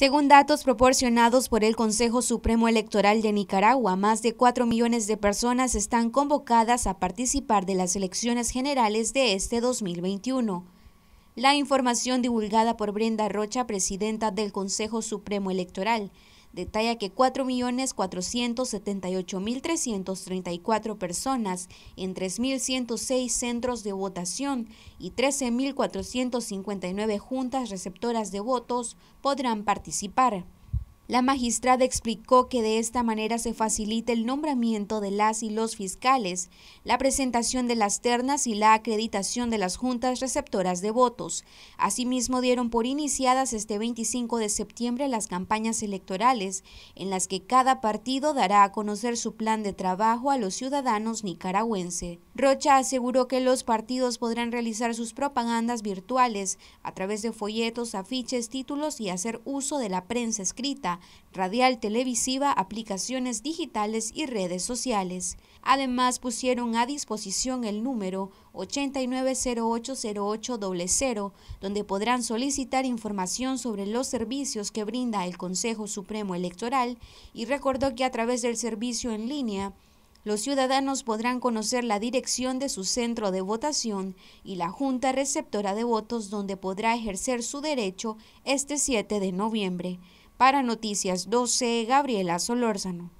Según datos proporcionados por el Consejo Supremo Electoral de Nicaragua, más de 4 millones de personas están convocadas a participar de las elecciones generales de este 2021. La información divulgada por Brenda Rocha, presidenta del Consejo Supremo Electoral, detalla que 4.478.334 personas en 3.106 centros de votación y 13.459 juntas receptoras de votos podrán participar. La magistrada explicó que de esta manera se facilita el nombramiento de las y los fiscales, la presentación de las ternas y la acreditación de las juntas receptoras de votos. Asimismo, dieron por iniciadas este 25 de septiembre las campañas electorales, en las que cada partido dará a conocer su plan de trabajo a los ciudadanos nicaragüenses. Rocha aseguró que los partidos podrán realizar sus propagandas virtuales a través de folletos, afiches, títulos y hacer uso de la prensa escrita, radial, televisiva, aplicaciones digitales y redes sociales. Además, pusieron a disposición el número 89080800, donde podrán solicitar información sobre los servicios que brinda el Consejo Supremo Electoral y recordó que a través del servicio en línea, los ciudadanos podrán conocer la dirección de su centro de votación y la junta receptora de votos donde podrá ejercer su derecho este 7 de noviembre. Para Noticias 12, Gabriela Solórzano.